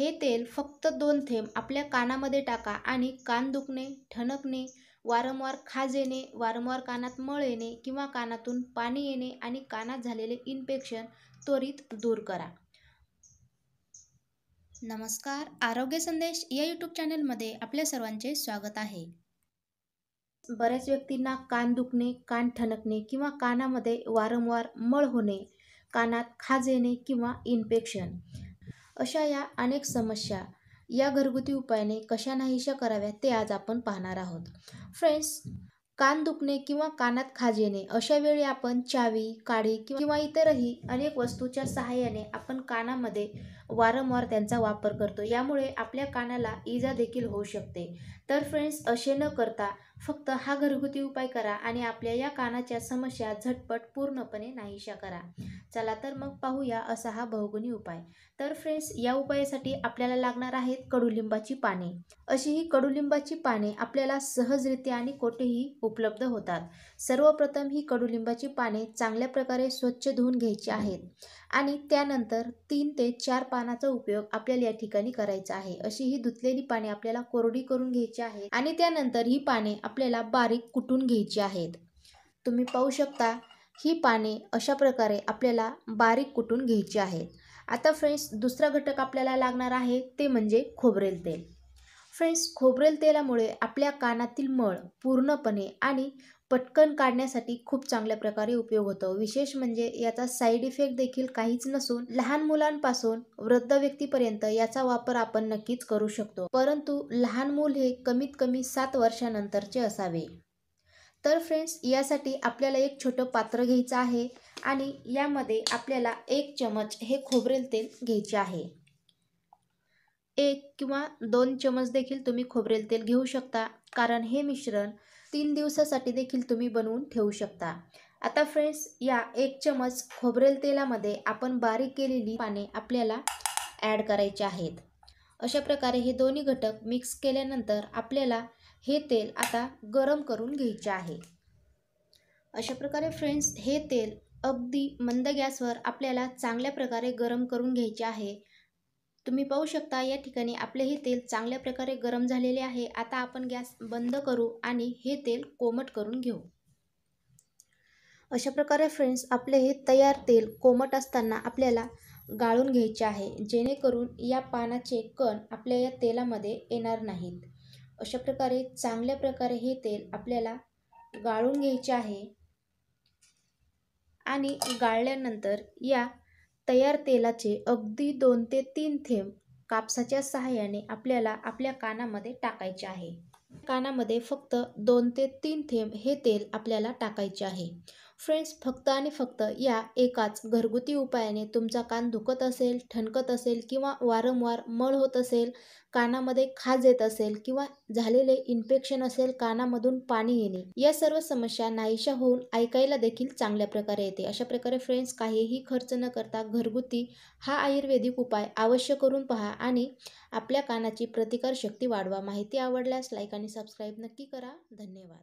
हे तेल फक्त दोन थेंब आपल्या कानामध्ये टाका आणि कान दुखणे ठणकणे वारंवार खाज येणे वारंवार कानात मळ येणे किंवा कानातून पाणी येणे आणि कानात झालेले इन्फेक्शन त्वरित दूर करा नमस्कार आरोग्य संदेश या यूट्यूब चॅनेलमध्ये आपल्या सर्वांचे स्वागत आहे बऱ्याच व्यक्तींना कान दुखणे कान ठणकणे किंवा कानामध्ये वारंवार मळ होणे कानात खाज येणे किंवा इन्फेक्शन अशा या अनेक समस्या या घरगुती उपायाने कशा नाहीशा कराव्यात ते आज आपण पाहणार आहोत फ्रेंड्स कान दुखणे किंवा कानात खाज येणे अशा वेळी आपण चावी काढी किंवा इतरही अनेक वस्तूच्या सहाय्याने आपण कानामध्ये वारंवार त्यांचा वापर करतो यामुळे आपल्या कानाला इजा देखील होऊ शकते तर फ्रेंड्स असे न करता फक्त हा घरगुती उपाय करा आणि आपल्या या कानाच्या समस्या झटपट पूर्णपणे नाहीशा करा चला तर मग पाहूया असा हा बहुगुणी उपाय तर फ्रेंड्स या उपायासाठी आपल्याला लागणार आहेत कडुलिंबाची पाने अशी ही कडुलिंबाची पाने आपल्याला सहजरित्या आणि कोठेही उपलब्ध होतात सर्वप्रथम ही कडुलिंबाची पाने चांगल्या प्रकारे स्वच्छ धुवून घ्यायची आहेत आणि त्यानंतर तीन ते चार पाच पानाचा उपयोग आपल्याला या ठिकाणी करायचा आहे अशी ही धुतलेली पाने आपल्याला कोरडी करून घ्यायची आहेत आणि त्यानंतर ही पाने आपल्याला बारीक कुटून घ्यायची आहेत तुम्ही पाहू शकता ही पाने अशा प्रकारे आपल्याला बारीक कुटून घ्यायची आहेत आता फ्रेंड्स दुसरा घटक आपल्याला लागणार आहे ते म्हणजे खोबरेल तेल फ्रेंड्स खोबरेल तेलामुळे आपल्या कानातील मळ पूर्णपणे आणि पटकन काढण्यासाठी खूप चांगल्या प्रकारे उपयोग होतो विशेष म्हणजे याचा साईड इफेक्ट देखील काहीच नसून लहान मुलांपासून वृद्ध व्यक्तीपर्यंत याचा वापर आपण नक्कीच करू शकतो परंतु लहान मूल हे कमीत कमी सात वर्षानंतरचे असावे तर फ्रेंड्स यासाठी आपल्याला एक छोटं पात्र घ्यायचं आहे आणि यामध्ये आपल्याला एक चमच हे खोबरेल तेल घ्यायचे आहे एक किंवा दोन चमच देखील तुम्ही खोबरेल तेल घेऊ शकता कारण हे मिश्रण तीन दिवसासाठी देखील तुम्ही बनवून ठेवू शकता आता फ्रेंड्स या एक चमच खोबरेल तेलामध्ये आपण बारीक केलेली पाने आपल्याला ॲड करायची आहेत अशा प्रकारे हे दोन्ही घटक मिक्स केल्यानंतर आपल्याला हे तेल आता गरम करून घ्यायचे आहे अशा प्रकारे फ्रेंड्स हे तेल अगदी मंद गॅसवर आपल्याला चांगल्या प्रकारे गरम करून घ्यायचे आहे तुम्ही पाहू शकता या ठिकाणी आपले हे तेल चांगल्या प्रकारे गरम झालेले आहे आता आपण गॅस बंद करू आणि हे तेल कोमट करून घेऊ अशा प्रकारे फ्रेंड्स आपले हे तयार तेल कोमट असताना आपल्याला गाळून घ्यायचे आहे जेणेकरून या पानाचे कण आपल्या या तेलामध्ये येणार नाहीत अशा प्रकारे चांगल्या प्रकारे हे तेल आपल्याला गाळून घ्यायचे आहे आणि गाळल्यानंतर या तयार तेलाचे अगदी दोन ते तीन थेंब कापसाच्या सहाय्याने आपल्याला आपल्या कानामध्ये टाकायचे आहे कानामध्ये फक्त दोन ते तीन थेंब हे तेल आपल्याला टाकायचे आहे फ्रेंड्स फक्त आणि फक्त या एकाच घरगुती उपायाने तुमचा कान दुखत असेल ठणकत असेल किंवा वारंवार मळ होत असेल कानामध्ये खाज येत असेल किंवा झालेले इन्फेक्शन असेल कानामधून पाणी येणे या सर्व समस्या नाहीशा होऊन ऐकायला देखील चांगल्या प्रकारे येते अशा प्रकारे फ्रेंड्स काहीही खर्च न करता घरगुती हा आयुर्वेदिक उपाय अवश्य करून पहा आणि आपल्या कानाची प्रतिकारशक्ती वाढवा माहिती आवडल्यास लाईक आणि सबस्क्राईब नक्की करा धन्यवाद